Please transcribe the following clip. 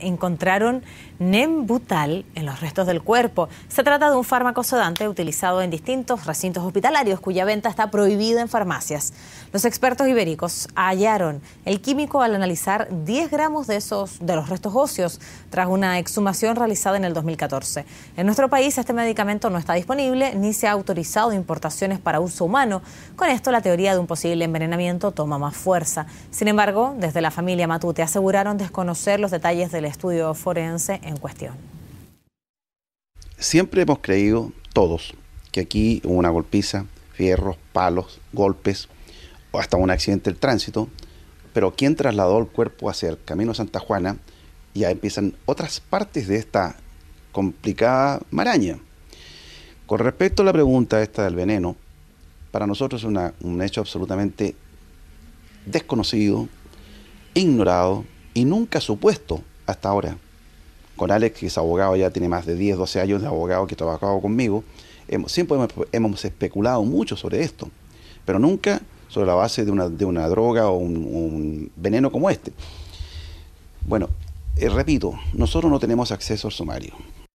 encontraron nembutal en los restos del cuerpo. Se trata de un fármaco sedante utilizado en distintos recintos hospitalarios cuya venta está prohibida en farmacias. Los expertos ibéricos hallaron el químico al analizar 10 gramos de, esos, de los restos óseos tras una exhumación realizada en el 2014. En nuestro país este medicamento no está disponible ni se ha autorizado importaciones para uso humano. Con esto la teoría de un posible envenenamiento toma más fuerza. Sin embargo, desde la familia Matute aseguraron desconocer los detalles del estudio forense en cuestión. Siempre hemos creído, todos, que aquí hubo una golpiza, fierros, palos, golpes, o hasta un accidente del tránsito, pero quien trasladó el cuerpo hacia el Camino Santa Juana, ya empiezan otras partes de esta complicada maraña. Con respecto a la pregunta esta del veneno, para nosotros es un hecho absolutamente desconocido, ignorado y nunca supuesto hasta ahora. Con Alex, que es abogado, ya tiene más de 10, 12 años de abogado que ha trabajado conmigo, hemos, siempre hemos, especulado mucho sobre esto, pero nunca sobre la base de una, droga o un, veneno como este. Bueno, eh, repito, nosotros no tenemos acceso al sumario.